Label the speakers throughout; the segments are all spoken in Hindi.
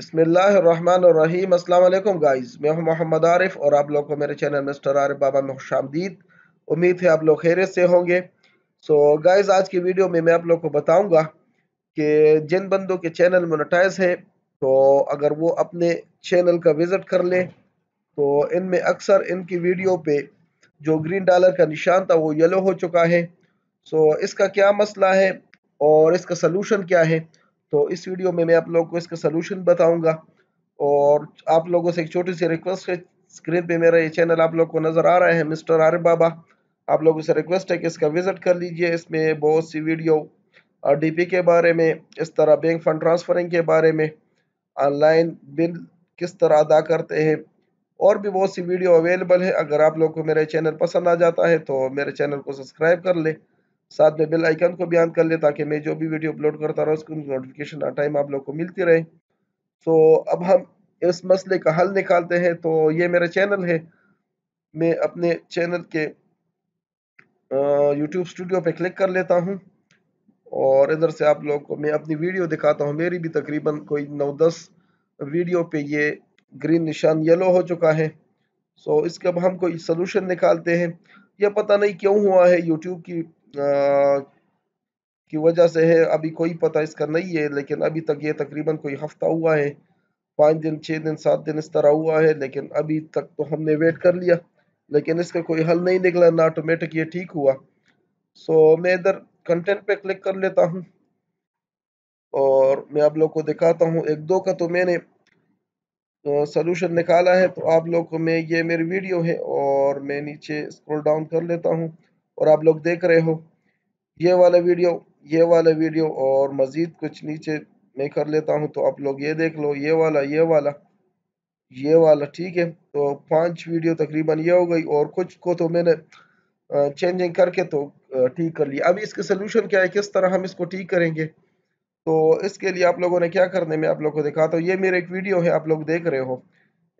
Speaker 1: बसमीम गाइज़ मैं हूं मोहम्मद आरिफ और आप लोग को मेरे चैनल मिस्टर आरिफ बाबा में खुश आमदीद उम्मीद है आप लोग खैरियत से होंगे सो so, गाइज आज की वीडियो में मैं आप लोग को बताऊंगा कि जिन बंदों के चैनल मोनेटाइज है तो अगर वो अपने चैनल का विज़िट कर लें तो इनमें अक्सर इनकी वीडियो पे जो ग्रीन डॉलर का निशान था वो येलो हो चुका है सो so, इसका क्या मसला है और इसका सलूशन क्या है तो इस वीडियो में मैं आप लोगों को इसका सोल्यूशन बताऊंगा और आप लोगों से एक छोटी सी रिक्वेस्ट है स्क्रीन पे मेरा ये चैनल आप लोग को नज़र आ रहा है मिस्टर आर्य बाबा आप लोगों से रिक्वेस्ट है कि इसका विज़िट कर लीजिए इसमें बहुत सी वीडियो डी के बारे में इस तरह बैंक फंड ट्रांसफरिंग के बारे में ऑनलाइन बिल किस तरह अदा करते हैं और भी बहुत सी वीडियो अवेलेबल है अगर आप लोग को मेरा चैनल पसंद आ जाता है तो मेरे चैनल को सब्सक्राइब कर लें साथ में बेल आइकन को भी ऑन कर ले ताकि मैं जो भी वीडियो अपलोड करता रहा उसकी नोटिफिकेशन हर टाइम आप लोग को मिलती रहे तो अब हम इस मसले का हल निकालते हैं तो ये मेरा चैनल है मैं अपने चैनल के यूट्यूब स्टूडियो पे क्लिक कर लेता हूँ और इधर से आप लोग को मैं अपनी वीडियो दिखाता हूँ मेरी भी तकरीबन कोई नौ दस वीडियो पे ये ग्रीन निशान येलो हो चुका है सो इसके अब हम कोई सोल्यूशन निकालते हैं यह पता नहीं क्यों हुआ है यूट्यूब की की वजह से है अभी कोई पता इसका नहीं है लेकिन अभी तक ये तकरीबन कोई हफ्ता हुआ है पाँच दिन छः दिन सात दिन इस तरह हुआ है लेकिन अभी तक तो हमने वेट कर लिया लेकिन इसका कोई हल नहीं निकला ना ऑटोमेटिक ये ठीक हुआ सो मैं इधर कंटेंट पे क्लिक कर लेता हूँ और मैं आप लोग को दिखाता हूँ एक दो का तो मैंने सोल्यूशन निकाला है तो आप लोग को मैं ये मेरी वीडियो है और मैं नीचे स्क्रॉल डाउन कर लेता हूँ और आप लोग देख रहे हो ये वाला वीडियो ये वाला वीडियो और मज़ीद कुछ नीचे मैं कर लेता हूँ तो आप लोग ये देख लो ये वाला ये वाला ये वाला ठीक है तो पांच वीडियो तकरीबन ये हो गई और कुछ को तो मैंने चेंजिंग करके तो ठीक कर लिया अब इसके सोल्यूशन क्या है किस तरह हम इसको ठीक करेंगे तो इसके लिए आप लोगों ने क्या करने में आप लोग को दिखाता तो ये मेरा एक वीडियो है आप लोग देख रहे हो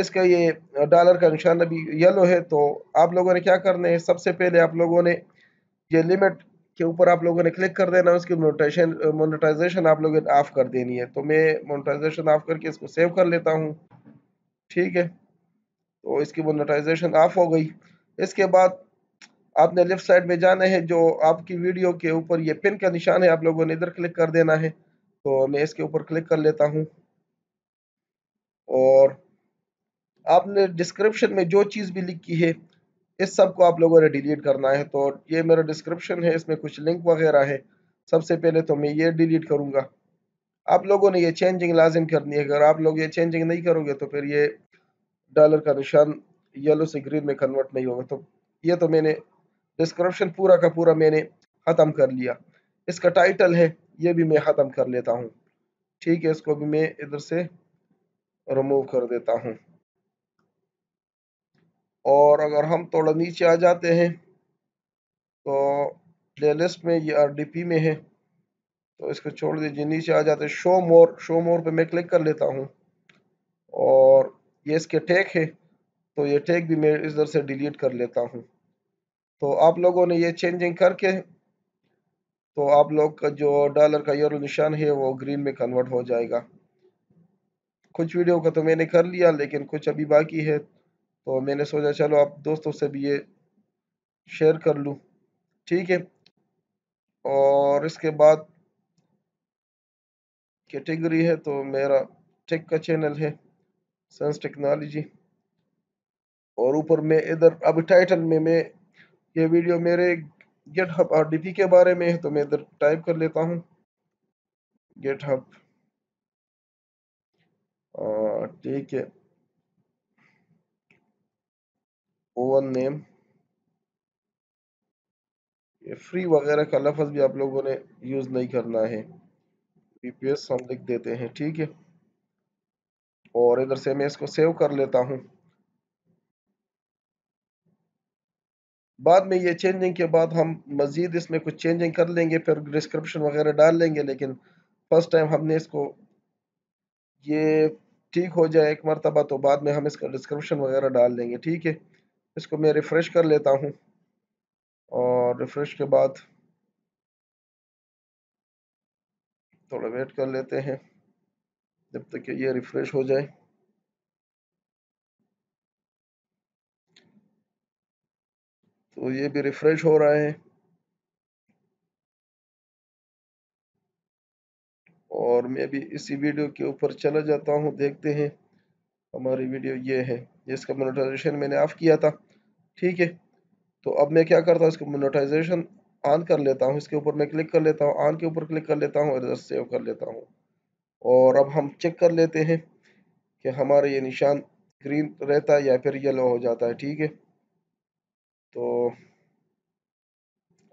Speaker 1: इसका ये डॉलर का निशान अभी येलो है तो आप लोगों ने क्या करना है सबसे पहले आप लोगों ने ये लिमिट के ऊपर आप लोगों ने क्लिक कर देना उसकी मोनिटाइजेशन मोनिटाइजेशन आप लोगों ने ऑफ कर देनी है तो मैं मोनिटाइजेशन ऑफ करके इसको सेव कर लेता हूँ ठीक है तो इसकी मोनिटाइजेशन ऑफ हो गई इसके बाद आपने लेफ्ट साइड में जाना है जो आपकी वीडियो के ऊपर ये पिन का निशान है आप लोगों ने इधर क्लिक कर देना है तो मैं इसके ऊपर क्लिक कर लेता हूँ और आपने डिस्क्रिप्शन में जो चीज़ भी लिखी है इस सब को आप लोगों ने डिलीट करना है तो ये मेरा डिस्क्रिप्शन है इसमें कुछ लिंक वगैरह है सबसे पहले तो मैं ये डिलीट करूँगा आप लोगों ने ये चेंजिंग लाजिम करनी है अगर आप लोग ये चेंजिंग नहीं करोगे तो फिर ये डॉलर का निशान येलो से ग्रीन में कन्वर्ट नहीं होगा तो ये तो मैंने डिस्क्रिप्शन पूरा का पूरा मैंने ख़त्म कर लिया इसका टाइटल है ये भी मैं ख़त्म कर लेता हूँ ठीक है इसको भी मैं इधर से रिमूव कर देता हूँ और अगर हम थोड़ा नीचे आ जाते हैं तो प्लेलिस्ट में ये पी में है तो इसको छोड़ दीजिए नीचे आ जाते शो मोर शो मोर पे मैं क्लिक कर लेता हूँ और ये इसके टैग है तो ये टैग भी मैं इधर से डिलीट कर लेता हूँ तो आप लोगों ने ये चेंजिंग करके तो आप लोग का जो डॉलर का यूरो निशान है वो ग्रीन में कन्वर्ट हो जाएगा कुछ वीडियो का तो मैंने कर लिया लेकिन कुछ अभी बाकी है तो मैंने सोचा चलो आप दोस्तों से भी ये शेयर कर लूँ ठीक है और इसके बाद कैटेगरी है तो मेरा टेक का चैनल है साइंस टेक्नोलॉजी और ऊपर में इधर अब टाइटल में मैं ये वीडियो मेरे गेट हब और डी के बारे में है तो मैं इधर टाइप कर लेता हूँ गेट हब ठीक है ओवन नेम ये फ्री वगैरह का लफज भी आप लोगों ने यूज नहीं करना है पीपीएस हम लिख देते हैं ठीक है और इधर से मैं इसको सेव कर लेता हूं बाद में ये चेंजिंग के बाद हम मज़ीद इसमें कुछ चेंजिंग कर लेंगे फिर डिस्क्रिप्शन वगैरह डाल लेंगे लेकिन फर्स्ट टाइम हमने इसको ये ठीक हो जाए एक मरतबा तो बाद में हम इसका डिस्क्रिप्शन वगैरह डाल लेंगे ठीक है इसको मैं रिफ़्रेश कर लेता हूँ और रिफ़्रेश के बाद थोड़ा वेट कर लेते हैं जब तक कि ये रिफ़्रेश हो जाए तो ये भी रिफ़्रेश हो रहा है और मैं भी इसी वीडियो के ऊपर चला जाता हूँ देखते हैं हमारी वीडियो ये है जिसका मोनोटाइजेशन मैंने ऑफ किया था ठीक है तो अब मैं क्या करता हूँ इसको मोनोटाइजेशन ऑन कर लेता हूँ इसके ऊपर मैं क्लिक कर लेता हूँ ऑन के ऊपर क्लिक कर लेता हूँ इधर सेव कर लेता हूँ और अब हम चेक कर लेते हैं कि हमारा ये निशान ग्रीन रहता है या फिर येलो हो जाता है ठीक है तो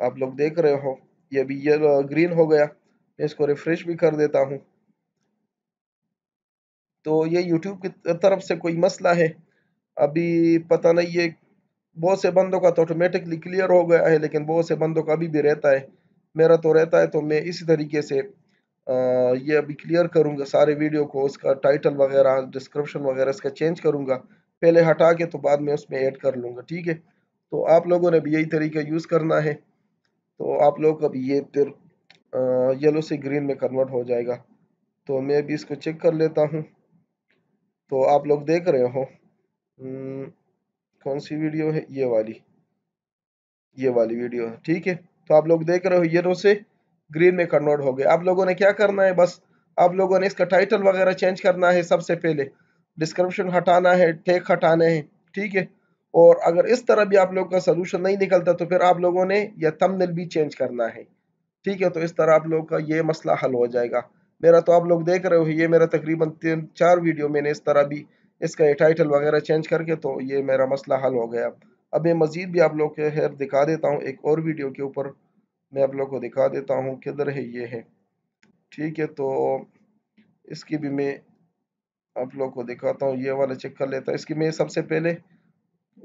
Speaker 1: आप लोग देख रहे हो ये भी येलो ग्रीन हो गया मैं इसको रिफ्रेश भी कर देता हूँ तो ये यूट्यूब की तरफ से कोई मसला है अभी पता नहीं ये बहुत से बंदों का तो ऑटोमेटिकली क्लियर हो गया है लेकिन बहुत से बंदों का अभी भी रहता है मेरा तो रहता है तो मैं इसी तरीके से आ, ये अभी क्लियर करूँगा सारे वीडियो को उसका टाइटल वगैरह डिस्क्रिप्शन वगैरह इसका चेंज करूँगा पहले हटा के तो बाद में उसमें ऐड कर लूँगा ठीक है तो आप लोगों ने भी यही तरीका यूज़ करना है तो आप लोग अब ये फिर येलो से ग्रीन में कन्वर्ट हो जाएगा तो मैं भी इसको चेक कर लेता हूँ तो आप लोग देख रहे हो हम्म, कौन सी वीडियो है ये वाली ये वाली वीडियो है ठीक है तो आप लोग देख रहे हो येलो से ग्रीन में कन्वर्ट हो गए आप लोगों ने क्या करना है बस आप लोगों ने इसका टाइटल वगैरह चेंज करना है सबसे पहले डिस्क्रिप्शन हटाना है टेक हटाने हैं ठीक है और अगर इस तरह भी आप लोग का सलूशन नहीं निकलता तो फिर आप लोगों ने यह तमनिल भी चेंज करना है ठीक है तो इस तरह आप लोग का ये मसला हल हो जाएगा मेरा तो आप लोग देख रहे हो ये मेरा तकरीबन तीन चार वीडियो मैंने इस तरह भी इसका टाइटल वगैरह चेंज करके तो ये मेरा मसला हल हो गया अब मैं मज़ीद भी आप लोग के खैर दिखा देता हूँ एक और वीडियो के ऊपर मैं आप लोग को दिखा देता हूँ किधर है ये है ठीक है तो इसकी भी मैं आप लोग को दिखाता हूँ ये वाला चेक कर लेता इसकी मैं सबसे पहले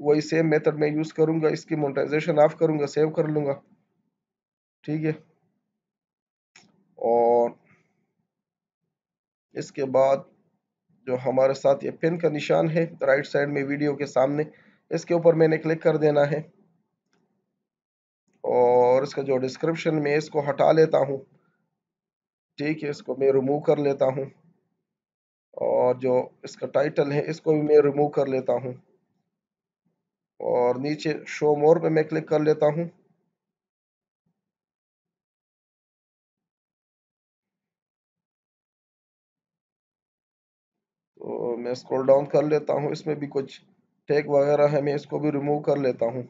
Speaker 1: वही सेम मेथड में यूज़ करूँगा इसकी मोनेटाइजेशन ऑफ करूँगा सेव कर लूँगा ठीक है इसके बाद जो हमारे साथ ये पिन का निशान है राइट साइड में वीडियो के सामने इसके ऊपर मैंने क्लिक कर देना है और इसका जो डिस्क्रिप्शन में इसको हटा लेता हूँ ठीक है इसको मैं रिमूव कर लेता हूँ और जो इसका टाइटल है इसको भी मैं रिमूव कर लेता हूँ और नीचे शो मोर पे मैं क्लिक कर लेता हूँ तो मैं स्क्रॉल डाउन कर लेता हूँ इसमें भी कुछ टैग वगैरह है मैं इसको भी रिमूव कर लेता हूँ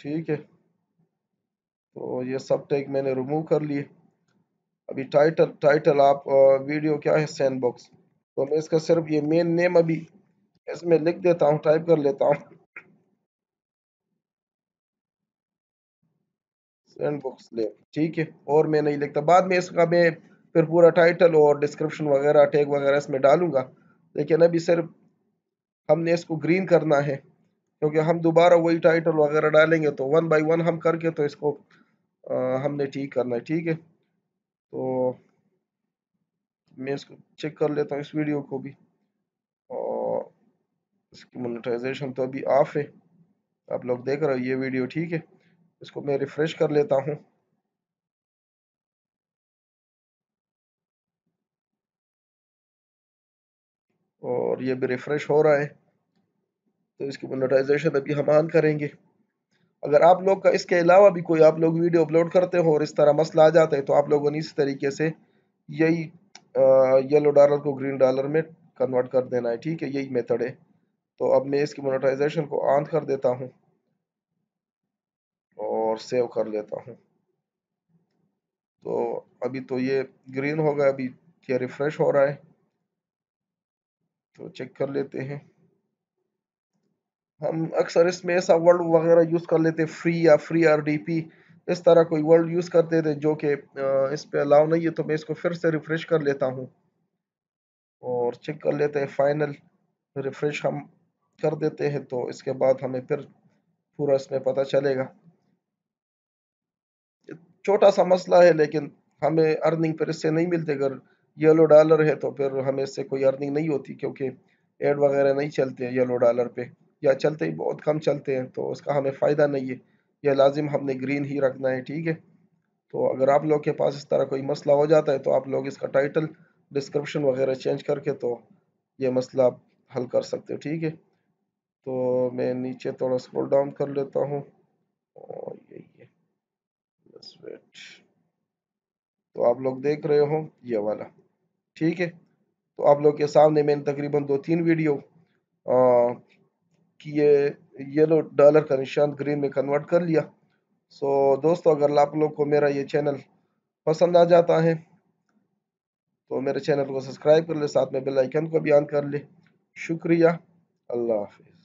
Speaker 1: ठीक है तो ये सब टैग मैंने रिमूव कर लिए अभी टाइटल टाइटल आप वीडियो क्या है सैंड बॉक्स तो मैं इसका सिर्फ ये मेन नेम अभी इसमें लिख देता हूँ टाइप कर लेता हूँ सैंड बॉक्स ठीक है और मैं नहीं लिखता बाद में इसका मैं फिर पूरा टाइटल और डिस्क्रिप्शन वगैरह टैग वगैरह इसमें डालूंगा लेकिन अभी सिर्फ हमने इसको ग्रीन करना है क्योंकि हम दोबारा वही टाइटल वगैरह डालेंगे तो वन बाई वन हम करके तो इसको आ, हमने ठीक करना है ठीक है तो मैं इसको चेक कर लेता हूँ इस वीडियो को भी और इसकी मोनेटाइजेशन तो अभी ऑफ है आप लोग देख रहे हो ये वीडियो ठीक है इसको मैं रिफ्रेश कर लेता हूँ और ये भी रिफ्रेश हो रहा है तो इसकी मोनेटाइजेशन अभी हम ऑन करेंगे अगर आप लोग का इसके अलावा भी कोई आप लोग वीडियो अपलोड करते हो और इस तरह मसला आ जाता है तो आप लोगों ने इस तरीके से यही येलो डॉलर को ग्रीन डॉलर में कन्वर्ट कर देना है ठीक है यही मेथड है तो अब मैं इसकी मोनेटाइजेशन को ऑन कर देता हूँ और सेव कर लेता हूँ तो अभी तो ये ग्रीन होगा अभी ये रिफ्रेश हो रहा है तो चेक कर लेते हैं हम अक्सर इसमें ऐसा वर्ड वगैरह यूज़ कर लेते हैं फ्री या फ्री आर डी पी इस तरह कोई वर्ड यूज़ करते थे जो कि इस पर अलाउ नहीं है तो मैं इसको फिर से रिफ़्रेश कर लेता हूँ और चेक कर लेते हैं फाइनल रिफ़्रेश हम कर देते हैं तो इसके बाद हमें फिर पूरा इसमें पता चलेगा छोटा सा मसला है लेकिन हमें अर्निंग पर इससे नहीं मिलते अगर येलो डॉलर है तो फिर हमें इससे कोई अर्निंग नहीं होती क्योंकि एड वगैरह नहीं चलते हैं येलो डॉलर पे या चलते ही बहुत कम चलते हैं तो उसका हमें फ़ायदा नहीं है यह लाजिम हमने ग्रीन ही रखना है ठीक है तो अगर आप लोग के पास इस तरह कोई मसला हो जाता है तो आप लोग इसका टाइटल डिस्क्रिप्शन वगैरह चेंज करके तो ये मसला आप हल कर सकते हो ठीक है तो मैं नीचे थोड़ा स्क्रॉल डाउन कर लेता हूँ और तो आप लोग देख रहे हो ये वाला ठीक है तो आप लोग के सामने मैंने तकरीबन दो तीन वीडियो कि ये येलो डॉलर का निशान ग्रीन में कन्वर्ट कर लिया सो दोस्तों अगर आप लोग को मेरा ये चैनल पसंद आ जाता है तो मेरे चैनल को सब्सक्राइब कर ले साथ में बेल आइकन को भी ऑन कर ले शुक्रिया अल्लाह हाफिज़